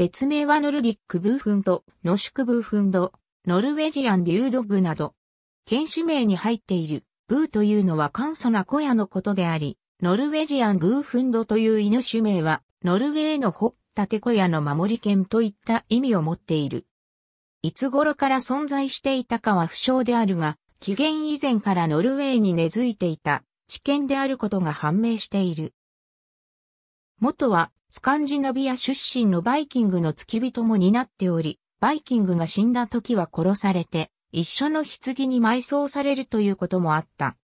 別名はノルディックブーフンド、ノシュクブーフンド、ノルウェジアンビュードグなど、犬種名に入っている、ブーというのは簡素な小屋のことであり、ノルウェジアンブーフンドという犬種名は、ノルウェーの掘っ立小屋の守り犬といった意味を持っている。いつ頃から存在していたかは不詳であるが、紀元以前からノルウェーに根付いていた知見であることが判明している。元はスカンジナビア出身のバイキングの付き人も担っており、バイキングが死んだ時は殺されて、一緒の棺に埋葬されるということもあった。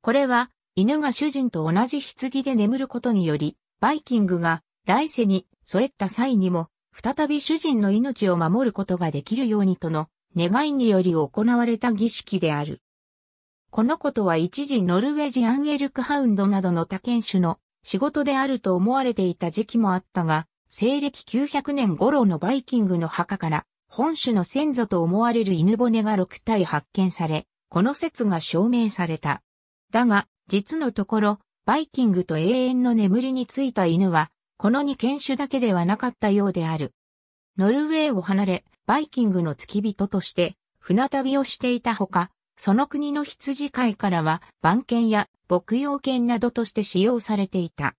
これは、犬が主人と同じ棺で眠ることにより、バイキングが来世に添った際にも、再び主人の命を守ることができるようにとの願いにより行われた儀式である。このことは一時ノルウェージアンエルクハウンドなどの他犬種の仕事であると思われていた時期もあったが、西暦900年頃のバイキングの墓から、本種の先祖と思われる犬骨が6体発見され、この説が証明された。だが、実のところ、バイキングと永遠の眠りについた犬は、この2犬種だけではなかったようである。ノルウェーを離れ、バイキングの付き人として、船旅をしていたほか、その国の羊飼いからは、番犬や牧羊犬などとして使用されていた。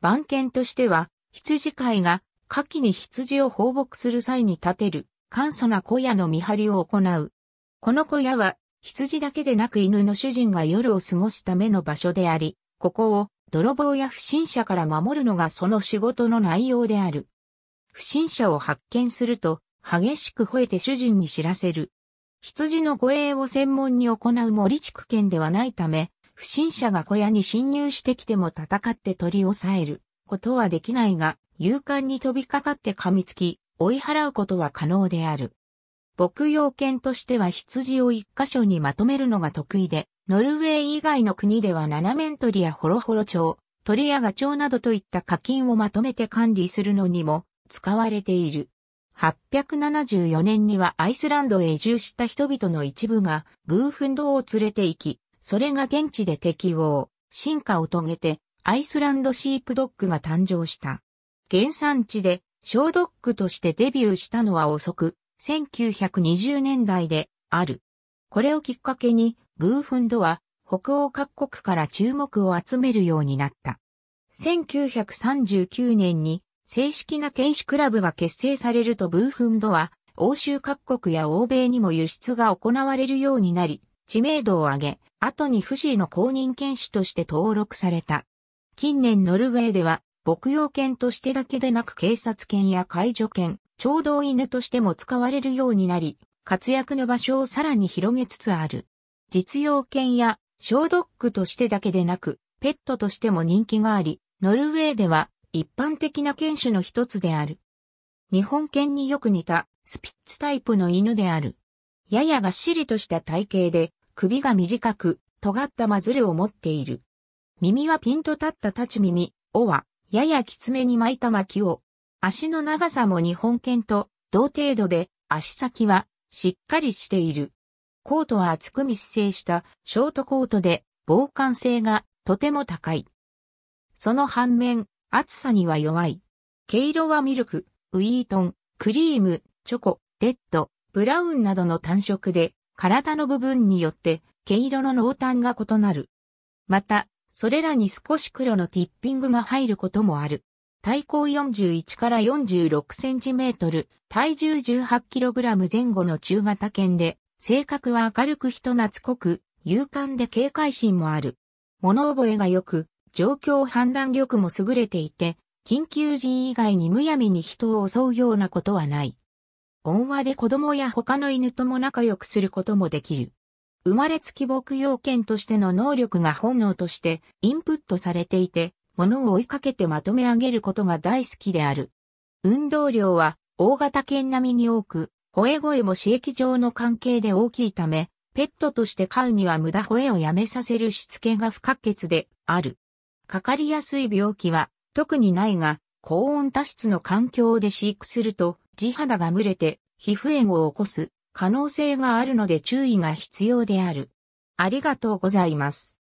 番犬としては、羊飼いが、下記に羊を放牧する際に建てる、簡素な小屋の見張りを行う。この小屋は、羊だけでなく犬の主人が夜を過ごすための場所であり、ここを泥棒や不審者から守るのがその仕事の内容である。不審者を発見すると、激しく吠えて主人に知らせる。羊の護衛を専門に行う森地区県ではないため、不審者が小屋に侵入してきても戦って取り押さえることはできないが、勇敢に飛びかかって噛みつき、追い払うことは可能である。牧羊犬としては羊を一箇所にまとめるのが得意で、ノルウェー以外の国では七面鳥やホロホロ鳥、鳥やガチョウなどといった課金をまとめて管理するのにも使われている。874年にはアイスランドへ移住した人々の一部が、ブーフンドを連れて行き、それが現地で適応、進化を遂げて、アイスランドシープドッグが誕生した。原産地で、小ドッグとしてデビューしたのは遅く、1920年代である。これをきっかけに、ブーフンドは北欧各国から注目を集めるようになった。1939年に正式な剣士クラブが結成されるとブーフンドは、欧州各国や欧米にも輸出が行われるようになり、知名度を上げ、後にフシーの公認犬種として登録された。近年ノルウェーでは、牧羊犬としてだけでなく警察犬や介助犬、聴導犬としても使われるようになり、活躍の場所をさらに広げつつある。実用犬や小ドッグとしてだけでなく、ペットとしても人気があり、ノルウェーでは一般的な犬種の一つである。日本犬によく似たスピッツタイプの犬である。ややがっしりとした体型で首が短く尖ったマズルを持っている。耳はピンと立った立ち耳、尾はややきつめに巻いた巻きを。足の長さも日本犬と同程度で足先はしっかりしている。コートは厚く密生したショートコートで防寒性がとても高い。その反面、暑さには弱い。毛色はミルク、ウィートン、クリーム、チョコ、レッド、ブラウンなどの単色で、体の部分によって毛色の濃淡が異なる。また、それらに少し黒のティッピングが入ることもある。体高41から46センチメートル、体重18キログラム前後の中型犬で、性格は明るく人懐っこく、勇敢で警戒心もある。物覚えが良く、状況判断力も優れていて、緊急時以外にむやみに人を襲うようなことはない。温和で子供や他の犬とも仲良くすることもできる。生まれつき牧羊犬としての能力が本能としてインプットされていて、物を追いかけてまとめ上げることが大好きである。運動量は大型犬並みに多く、吠え声も刺激上の関係で大きいため、ペットとして飼うには無駄吠えをやめさせるしつけが不可欠である。かかりやすい病気は特にないが、高温多湿の環境で飼育すると地肌が蒸れて皮膚炎を起こす可能性があるので注意が必要である。ありがとうございます。